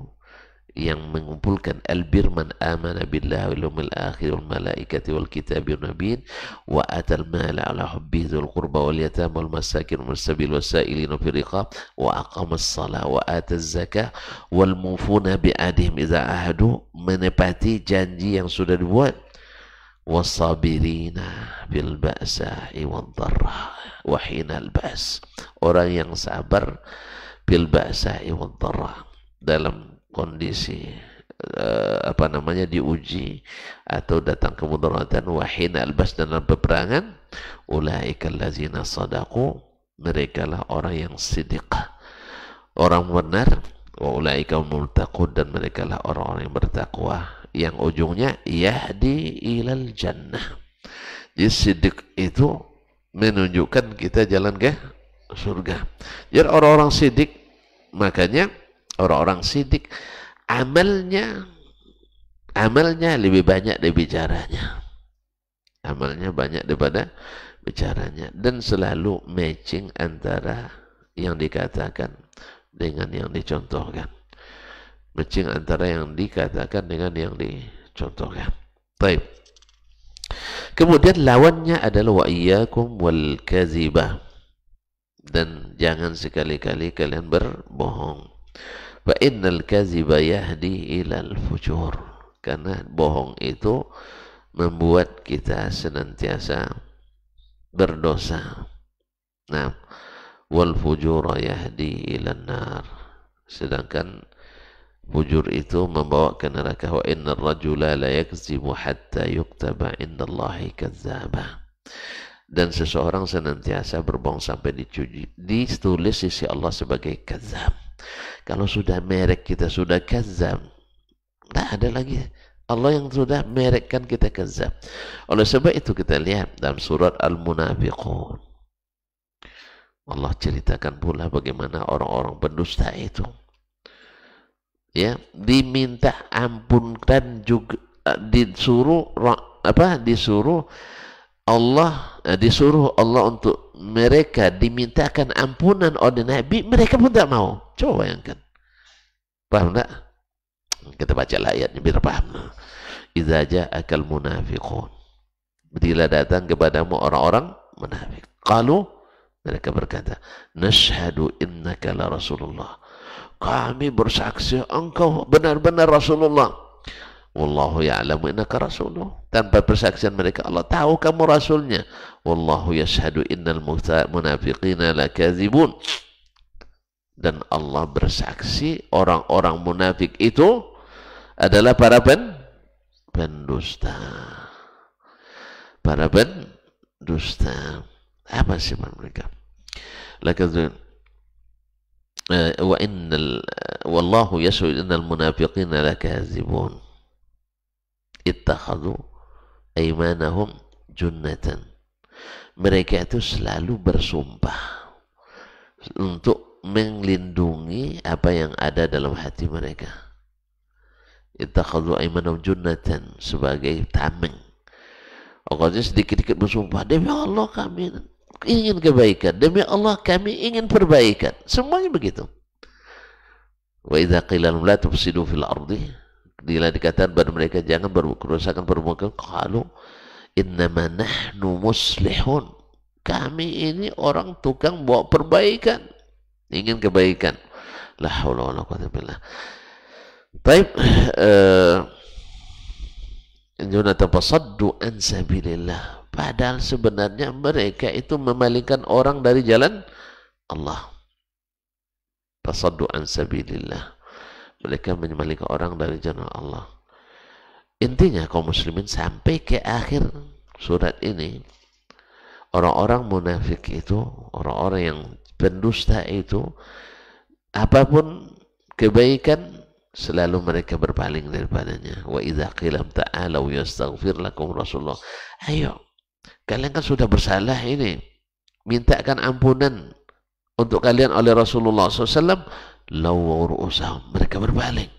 yang mengumpulkan albir man amana billahi wal yawmil akhir wal malaikati wal kitabi wan nabiyyin wa atal mala ala hubbihi dzul qurba wal yatama wal masakin wal sabil wasailin fi riqab wa as salah wa ataz zakah wal mufuna bi adihim idza ahadu menepati janji yang sudah dibuat wasabirina bil ba'sa wad dharra wa ba's orang yang sabar bil ba'sa wad dharra dalam kondisi uh, apa namanya diuji atau datang kemudaratan wa al ba's dalam peperangan ulaikal ladzina sadaqu mereka lah orang yang siddiq orang benar wa ulaika dan mereka lah orang-orang yang bertakwa yang ujungnya yahdi ilal jannah. Jadi sidik itu menunjukkan kita jalan ke surga. Jadi orang-orang sidik makanya orang-orang sidik amalnya amalnya lebih banyak dari bicaranya. Amalnya banyak daripada bicaranya dan selalu matching antara yang dikatakan dengan yang dicontohkan matching antara yang dikatakan dengan yang dicontohkan. Baik. Kemudian lawannya adalah wa iyyakum wal kadzibah. Dan jangan sekali-kali kalian berbohong. Fa innal kadziba yahdi ilal fujur. Karena bohong itu membuat kita senantiasa berdosa. Nah, wal fujura yahdi ilan nar. Sedangkan Bujur itu membawa ke neraka wa innar rajula la yakzibu hatta yuktaba Allahi kadzaba. Dan seseorang senantiasa berbohong sampai dicuji, ditulis sisi Allah sebagai kazam. Kalau sudah merek kita sudah kazam, tak ada lagi Allah yang sudah merekkan kita kazab. Oleh sebab itu kita lihat dalam surat Al-Munafiqun. Allah ceritakan pula bagaimana orang-orang pendusta itu ya diminta ampun dan juga eh, disuruh apa disuruh Allah eh, disuruh Allah untuk mereka dimintakan ampunan oleh Nabi mereka pun tak mau coba bayangkan paham tak kita baca ayatnya biar paham idza ja'akal munafiqun bila datang kepadamu orang-orang munafik kalau mereka berkata nashhadu innaka la rasulullah kami bersaksi engkau benar-benar Rasulullah. Wallahu ya'lamu innaka rasuluh. Tanpa persaksian mereka Allah tahu kamu rasulnya. Wallahu yashhadu innal munafiqina lakazibun. Dan Allah bersaksi orang-orang munafik itu adalah para pen pendusta. Para pendusta. Apa sih mereka? Lakazibun wa innal wallahu yashhadu innal munafiqina lakazibun ittakhadhu aimanahum junnatan mereka itu selalu bersumpah untuk melindungi apa yang ada dalam hati mereka ittakhadhu aimanahum junnatan sebagai tameng Pokoknya sedikit-sedikit bersumpah demi Allah kami ingin kebaikan. Demi Allah kami ingin perbaikan. Semuanya begitu. Wa idza qila la tufsidu fil ardi dila dikatakan pada mereka jangan berkerusakan permukaan kalau innama nahnu muslihun kami ini orang tukang bawa perbaikan ingin kebaikan la haula wala quwata billah Baik eh uh, Jonathan tafasaddu an sabilillah Padahal sebenarnya mereka itu memalingkan orang dari jalan Allah. Tasaddu'an sabilillah. Mereka memalingkan orang dari jalan Allah. Intinya kaum muslimin sampai ke akhir surat ini orang-orang munafik itu, orang-orang yang pendusta itu apapun kebaikan selalu mereka berpaling daripadanya. Wa idza qila ta'alu yastaghfir lakum Rasulullah. Ayo Kalian kan sudah bersalah ini. Mintakan ampunan untuk kalian oleh Rasulullah SAW. Lawar usahum. Mereka berbalik.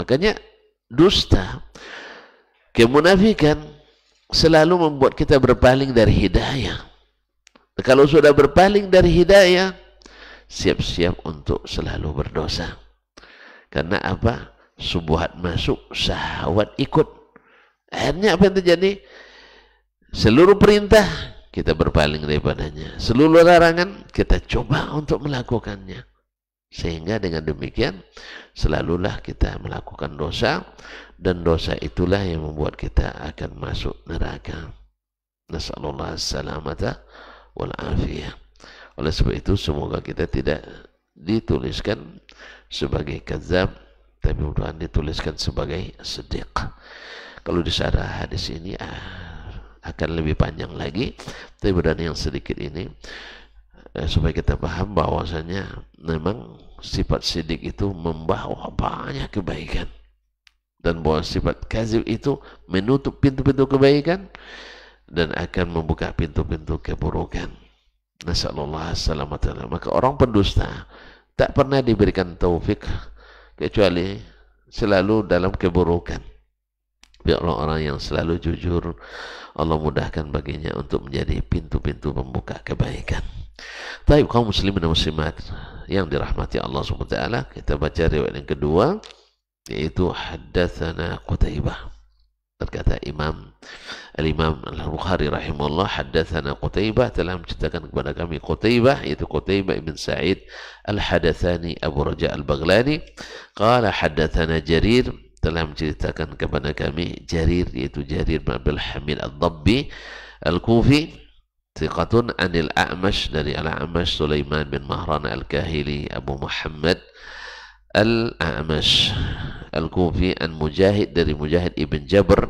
Makanya dusta, kemunafikan selalu membuat kita berpaling dari hidayah. Kalau sudah berpaling dari hidayah, siap-siap untuk selalu berdosa. Karena apa? Subuhat masuk, syahwat ikut. Akhirnya apa yang terjadi? Seluruh perintah kita berpaling daripadanya. Seluruh larangan kita coba untuk melakukannya. Sehingga dengan demikian selalulah kita melakukan dosa dan dosa itulah yang membuat kita akan masuk neraka. Nasallallahu salamata wal afiyah. Oleh sebab itu semoga kita tidak dituliskan sebagai kazab tapi mudah dituliskan sebagai sedekah. Kalau disarah hadis ini ah, akan lebih panjang lagi tapi berani yang sedikit ini eh, supaya kita paham bahwasanya memang sifat sidik itu membawa banyak kebaikan dan bahwa sifat kazib itu menutup pintu-pintu kebaikan dan akan membuka pintu-pintu keburukan. Nasallallahu alaihi Maka orang pendusta tak pernah diberikan taufik kecuali selalu dalam keburukan. Ya Allah orang yang selalu jujur Allah mudahkan baginya untuk menjadi pintu-pintu pembuka kebaikan Taib kaum muslimin dan muslimat yang dirahmati Allah SWT Kita baca riwayat yang kedua Yaitu haddathana Qutaibah Berkata Imam Al-Imam Al-Bukhari rahimahullah Haddathana Qutaibah telah menceritakan kepada kami Qutaibah Yaitu Qutaibah ibn Sa'id Al-Hadathani Abu Raja Al-Baghlani Qala haddathana Jarir telah menceritakan kepada kami Jarir yaitu Jarir bin Abdul Hamid Ad-Dabbi Al-Kufi Thiqatun anil A'mash dari Al-A'mash Sulaiman bin Mahran Al-Kahili Abu Muhammad Al-A'mash Al-Kufi An Mujahid dari Mujahid Ibn Jabr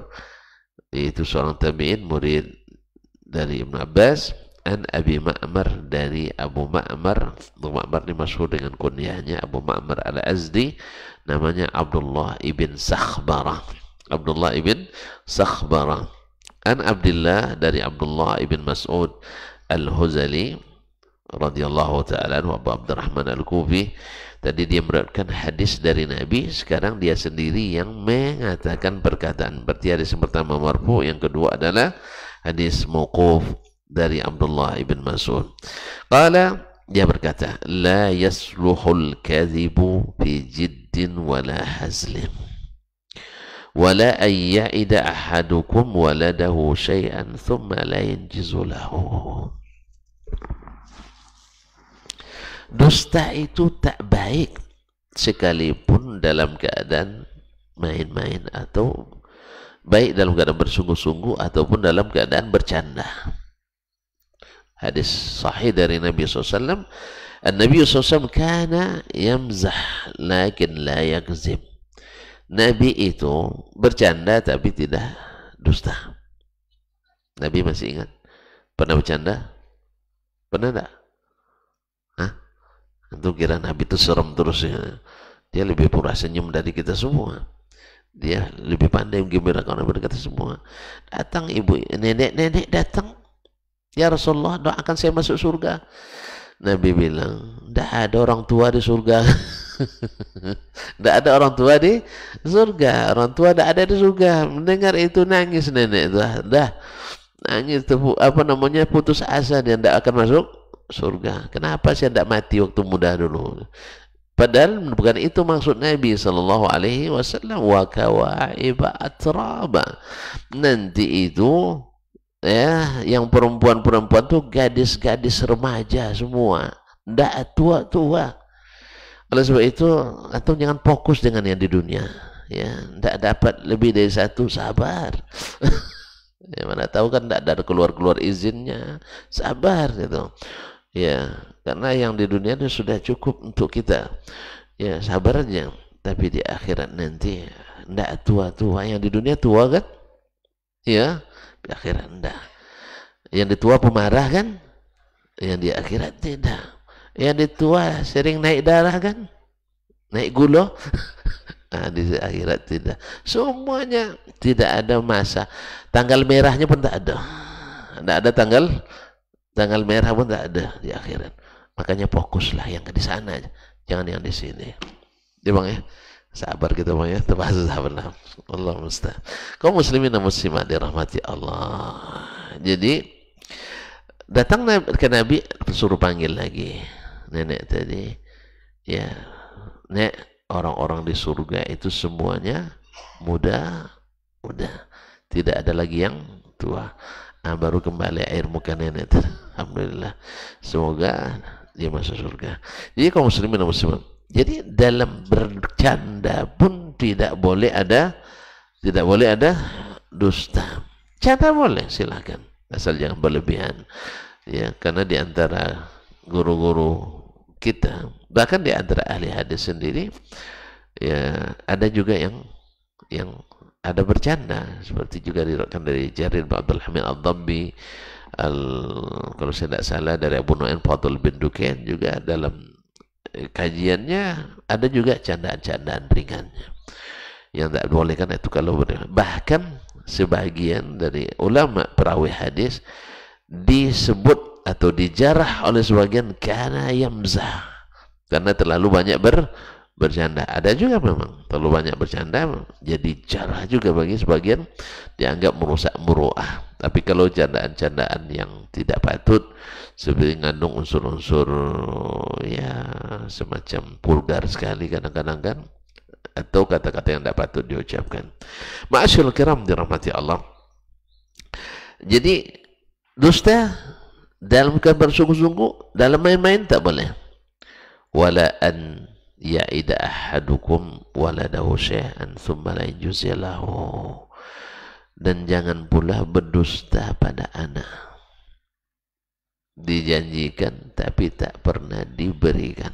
yaitu seorang tabi'in murid dari Ibn Abbas an Abi Ma'mar dari Abu Ma'mar Abu Ma'mar ini masyhur dengan kunyahnya Abu Ma'mar Al-Azdi namanya Abdullah ibn Sakhbarah Abdullah ibn Sakhbarah an Abdullah dari Abdullah ibn Mas'ud Al-Huzali radhiyallahu taala anhu Abu Abdurrahman Al-Kufi tadi dia meratkan hadis dari Nabi sekarang dia sendiri yang mengatakan perkataan berarti hadis yang pertama marfu yang kedua adalah hadis mauquf dari Abdullah ibn Mas'ud. Qala dia berkata, "La yasluhul kadhibu fi jiddin wala hazlim." la an ya'ida ahadukum waladahu shay'an thumma la yanjizu lahu. Dusta itu tak baik sekalipun dalam keadaan main-main atau baik dalam keadaan bersungguh-sungguh ataupun dalam keadaan bercanda hadis sahih dari Nabi SAW Nabi SAW kana yamzah lakin la yakzib Nabi itu bercanda tapi tidak dusta Nabi masih ingat pernah bercanda? pernah enggak? Hah? itu kira Nabi itu serem terus ya. dia lebih pura senyum dari kita semua dia lebih pandai menggembirakan orang berkata semua datang ibu nenek-nenek datang Ya Rasulullah, doakan saya masuk surga. Nabi bilang, tidak ada orang tua di surga. Tidak ada orang tua di surga. Orang tua tidak ada di surga. Mendengar itu nangis nenek itu. Dah nangis tuh apa namanya putus asa dia tidak akan masuk surga. Kenapa saya tidak mati waktu muda dulu? Padahal bukan itu maksud Nabi Sallallahu Alaihi Wasallam. baat atraba. Nanti itu ya yang perempuan-perempuan tuh gadis-gadis remaja semua ndak tua-tua oleh sebab itu atau jangan fokus dengan yang di dunia ya ndak dapat lebih dari satu sabar ya mana tahu kan ndak ada keluar-keluar izinnya sabar gitu ya karena yang di dunia itu sudah cukup untuk kita ya sabar aja tapi di akhirat nanti ndak tua-tua yang di dunia tua kan ya di akhirat tidak. yang ditua pemarah kan yang di akhirat tidak yang ditua sering naik darah kan naik gula nah, di akhirat tidak semuanya tidak ada masa tanggal merahnya pun tak ada tidak ada tanggal tanggal merah pun tak ada di akhirat makanya fokuslah yang di sana jangan yang di sini ya bang ya sabar gitu ya terpaksa sabar nah. Allah musta kau muslimin dan muslimat dirahmati Allah jadi datang ke Nabi suruh panggil lagi nenek tadi ya nek orang-orang di surga itu semuanya muda muda tidak ada lagi yang tua nah, baru kembali air muka nenek Alhamdulillah semoga dia masuk surga jadi kaum muslimin dan muslimat jadi dalam bercanda pun tidak boleh ada tidak boleh ada dusta. Canda boleh silakan asal jangan berlebihan. Ya, karena di antara guru-guru kita bahkan di antara ahli hadis sendiri ya ada juga yang yang ada bercanda seperti juga diriwayatkan dari Jarir bin Abdul Hamid al Dabbi al kalau saya tidak salah dari Abu Nu'aim Fadl bin Duken juga dalam kajiannya ada juga candaan-candaan ringannya yang tak kan itu kalau bahkan sebagian dari ulama perawi hadis disebut atau dijarah oleh sebagian karena yamzah karena terlalu banyak ber bercanda ada juga memang terlalu banyak bercanda jadi jarah juga bagi sebagian dianggap merusak muruah tapi kalau candaan-candaan yang tidak patut seperti ngandung unsur-unsur ya semacam vulgar sekali kadang-kadang kan atau kata-kata yang tidak patut diucapkan. Ma'asyul kiram dirahmati Allah. Jadi dusta dalam kan bersungguh sungguh dalam main-main tak boleh. Wala an ya'ida ahadukum waladahu syai'an thumma la dan jangan pula berdusta pada anak dijanjikan tapi tak pernah diberikan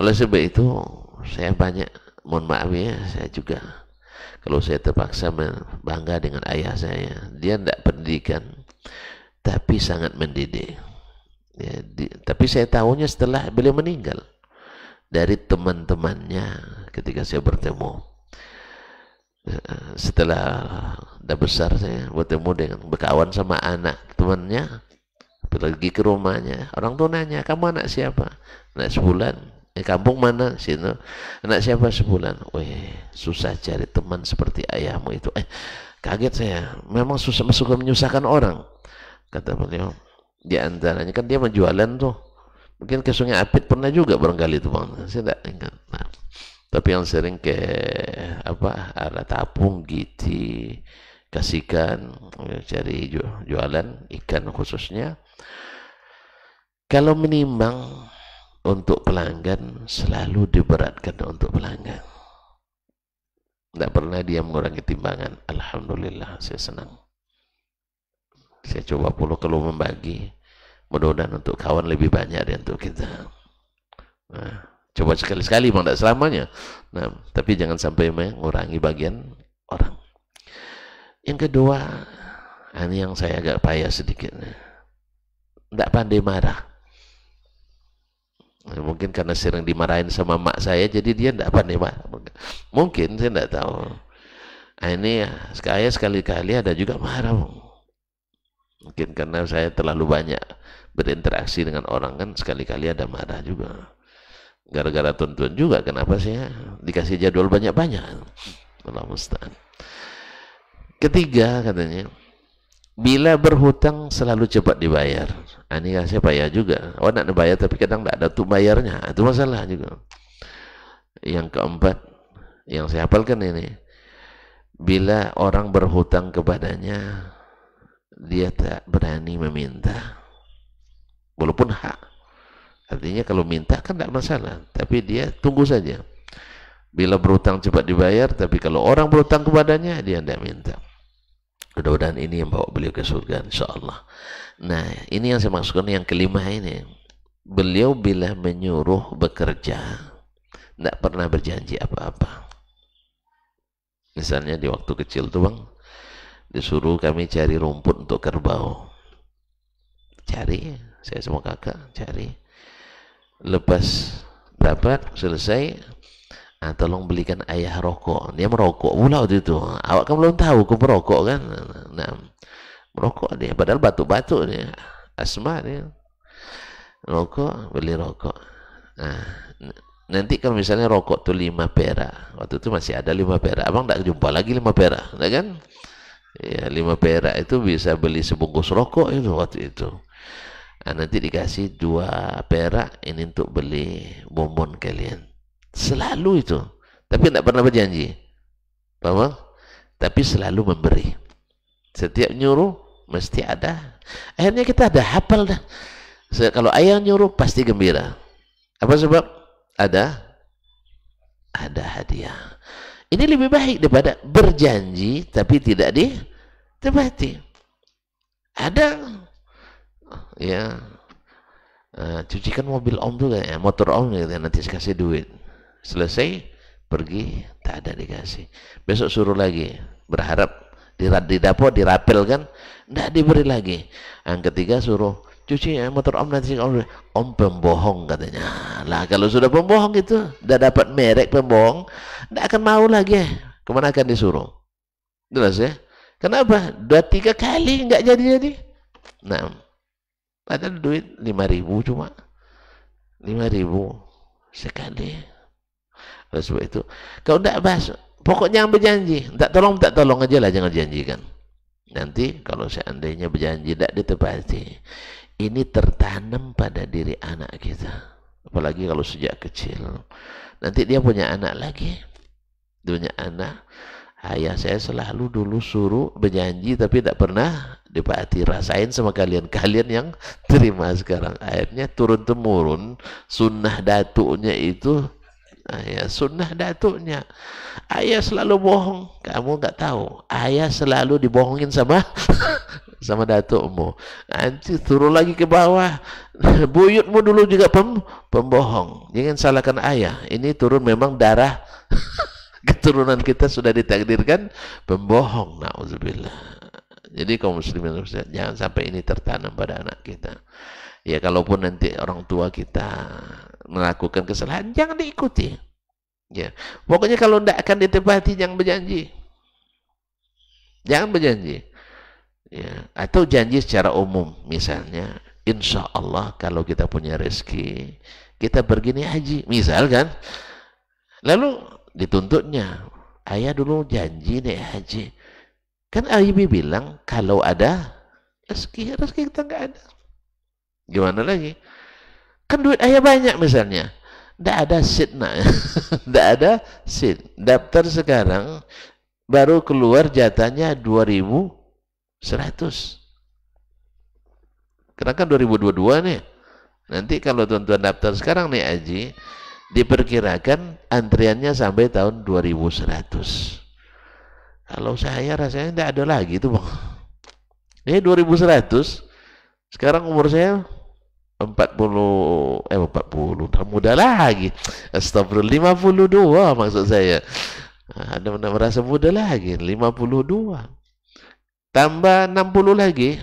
oleh sebab itu saya banyak mohon maaf ya saya juga kalau saya terpaksa bangga dengan ayah saya dia tidak pendidikan tapi sangat mendidik ya, di, tapi saya tahunya setelah beliau meninggal dari teman-temannya ketika saya bertemu setelah udah besar saya bertemu dengan berkawan sama anak temannya pergi ke rumahnya orang tua nanya kamu anak siapa anak sebulan eh, kampung mana sini anak siapa sebulan weh susah cari teman seperti ayahmu itu eh kaget saya memang susah suka menyusahkan orang kata beliau di antaranya kan dia menjualan tuh mungkin ke Apit pernah juga barangkali itu bang saya tidak ingat nah tapi yang sering ke apa ada tapung gitu kasihkan cari eh, jualan ikan khususnya kalau menimbang untuk pelanggan selalu diberatkan untuk pelanggan tidak pernah dia mengurangi timbangan Alhamdulillah saya senang saya coba pula kalau membagi mudah-mudahan untuk kawan lebih banyak dan untuk kita nah Coba sekali-sekali bang, tidak selamanya. Nah, tapi jangan sampai mengurangi bagian orang. Yang kedua, ah, ini yang saya agak payah sedikit. Tidak pandai marah. Nah, mungkin karena sering dimarahin sama mak saya, jadi dia tidak pandai marah. Mungkin, saya tidak tahu. Nah, ini ah, saya sekali-kali ada juga marah. Mungkin karena saya terlalu banyak berinteraksi dengan orang kan sekali-kali ada marah juga gara-gara tuntun juga kenapa sih ya? dikasih jadwal banyak-banyak Allah mustahil ketiga katanya bila berhutang selalu cepat dibayar ah, ini saya payah juga oh nak dibayar tapi kadang tidak ada tuh bayarnya ah, itu masalah juga yang keempat yang saya hafalkan ini bila orang berhutang kepadanya dia tak berani meminta walaupun hak Artinya kalau minta kan tidak masalah, tapi dia tunggu saja. Bila berutang cepat dibayar, tapi kalau orang berutang kepadanya, dia tidak minta. Mudah-mudahan ini yang bawa beliau ke surga, insya Allah. Nah, ini yang saya maksudkan yang kelima ini. Beliau bila menyuruh bekerja, tidak pernah berjanji apa-apa. Misalnya di waktu kecil tuh bang, disuruh kami cari rumput untuk kerbau. Cari, saya semua kakak cari lepas dapat selesai nah, tolong belikan ayah rokok dia merokok pula waktu itu awak kan belum tahu kau merokok kan nah, merokok dia padahal batuk-batuk dia asma dia rokok beli rokok nah, nanti kalau misalnya rokok tuh lima perak waktu itu masih ada lima perak abang tidak jumpa lagi lima perak kan ya lima perak itu bisa beli sebungkus rokok itu waktu itu Nah, nanti dikasih dua perak ini untuk beli bonbon kalian. Selalu itu. Tapi tidak pernah berjanji. Paham? Tapi selalu memberi. Setiap nyuruh mesti ada. Akhirnya kita ada hafal dah. So, kalau ayah nyuruh pasti gembira. Apa sebab? Ada ada hadiah. Ini lebih baik daripada berjanji tapi tidak ditepati. Ada ya uh, eh, cucikan mobil om tuh ya motor om gitu ya, nanti kasih duit selesai pergi tak ada dikasih besok suruh lagi berharap di, di dapur dirapel kan tidak diberi lagi yang ketiga suruh cuci ya, motor om nanti om, om pembohong katanya lah kalau sudah pembohong itu tidak dapat merek pembohong tidak akan mau lagi ya. kemana akan disuruh jelas ya kenapa dua tiga kali nggak jadi jadi nah Padahal duit lima ribu cuma. lima ribu sekali. Oleh sebab itu, kau tidak bahas, pokoknya yang berjanji. Tak tolong, tak tolong aja lah, jangan janjikan. Nanti kalau seandainya berjanji tidak ditepati, ini tertanam pada diri anak kita. Apalagi kalau sejak kecil. Nanti dia punya anak lagi. Dia punya anak, Ayah saya selalu dulu suruh berjanji tapi tidak pernah dipati rasain sama kalian kalian yang terima sekarang akhirnya turun temurun sunnah datuknya itu ayah sunnah datuknya ayah selalu bohong kamu nggak tahu ayah selalu dibohongin sama sama datukmu nanti turun lagi ke bawah buyutmu dulu juga pem, pembohong jangan salahkan ayah ini turun memang darah keturunan kita sudah ditakdirkan pembohong nauzubillah jadi kaum muslimin jangan sampai ini tertanam pada anak kita ya kalaupun nanti orang tua kita melakukan kesalahan jangan diikuti ya pokoknya kalau tidak akan ditepati jangan berjanji jangan berjanji ya atau janji secara umum misalnya insya Allah kalau kita punya rezeki kita pergi nih haji misalkan lalu dituntutnya ayah dulu janji nih haji kan Ayubi bilang kalau ada rezeki rezeki kita nggak ada gimana lagi kan duit ayah banyak misalnya tidak ada sitna tidak ada sit daftar sekarang baru keluar jatahnya 2100 karena kan 2022 nih nanti kalau tuan-tuan daftar sekarang nih Aji diperkirakan antriannya sampai tahun 2100. Kalau saya rasanya tidak ada lagi itu bang. Ini 2100, sekarang umur saya 40, eh 40, muda lagi. Astagfirullah, 52 maksud saya. Ada Anda merasa muda lagi, 52. Tambah 60 lagi.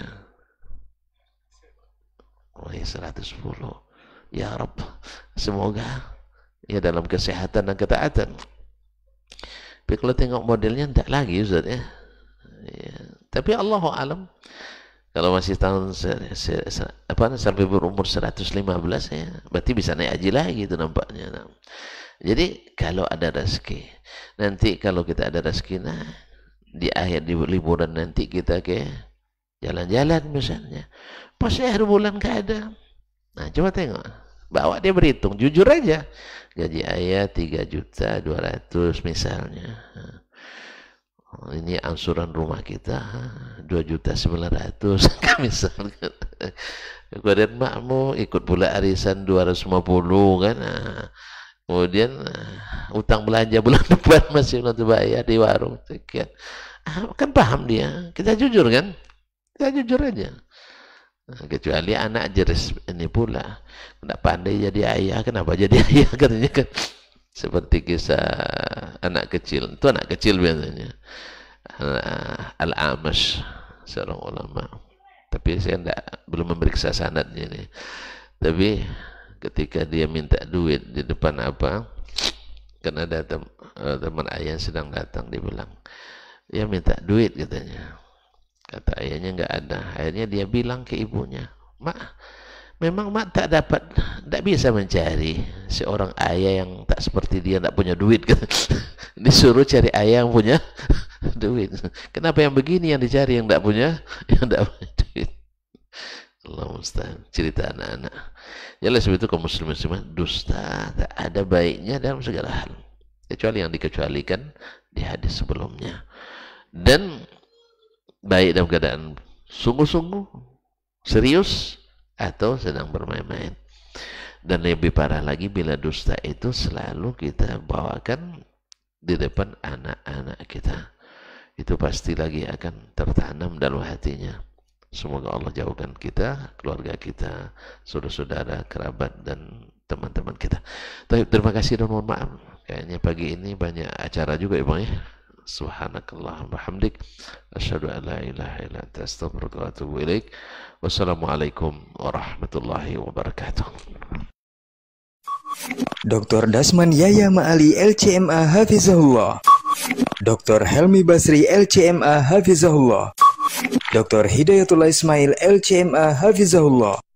Oh, 110. Ya Rob, ya semoga ya dalam kesehatan dan ketaatan tapi kalau tengok modelnya tidak lagi Ustaz ya, ya. tapi Allah alam kalau masih tahun apa sampai berumur 115 ya berarti bisa naik haji lagi itu nampaknya nah. jadi kalau ada rezeki nanti kalau kita ada rezeki nah di akhir di liburan nanti kita ke jalan-jalan misalnya pas akhir bulan gak ada nah coba tengok bawa dia berhitung jujur aja gaji ayah tiga juta dua ratus misalnya ini angsuran rumah kita dua juta sembilan 900 misalnya gue dan makmu ikut pula arisan dua ratus lima puluh kan kemudian utang belanja bulan depan masih belum terbayar di warung sekian ah, kan paham dia kita jujur kan kita jujur aja kecuali anak jeris ini pula tidak pandai jadi ayah kenapa jadi ayah katanya kan seperti kisah anak kecil itu anak kecil biasanya al-amash seorang ulama tapi saya enggak, belum memeriksa sanadnya ini tapi ketika dia minta duit di depan apa karena ada eh, teman ayah sedang datang dia bilang dia ya, minta duit katanya Kata ayahnya nggak ada. Akhirnya dia bilang ke ibunya, Mak, memang Mak tak dapat, tak bisa mencari seorang ayah yang tak seperti dia, tak punya duit. Disuruh cari ayah yang punya duit. Kenapa yang begini yang dicari yang tak punya, yang tak punya duit? Allah mustahil. Cerita anak-anak. Jelas ya, itu kaum muslim semua dusta tak ada baiknya dalam segala hal. Kecuali yang dikecualikan di hadis sebelumnya. Dan baik dalam keadaan sungguh-sungguh serius atau sedang bermain-main dan lebih parah lagi bila dusta itu selalu kita bawakan di depan anak-anak kita itu pasti lagi akan tertanam dalam hatinya semoga Allah jauhkan kita keluarga kita saudara-saudara kerabat dan teman-teman kita terima kasih dan mohon maaf kayaknya pagi ini banyak acara juga ya bang ya subhanakallahumma hamdik asyhadu an la ilaha illa anta astaghfiruka wa atubu ilaik wassalamualaikum warahmatullahi wabarakatuh Dr. Dasman Yaya Ma'ali LCMA Hafizahullah Dr. Helmi Basri LCMA Hafizahullah Dr. Hidayatullah Ismail LCMA Hafizahullah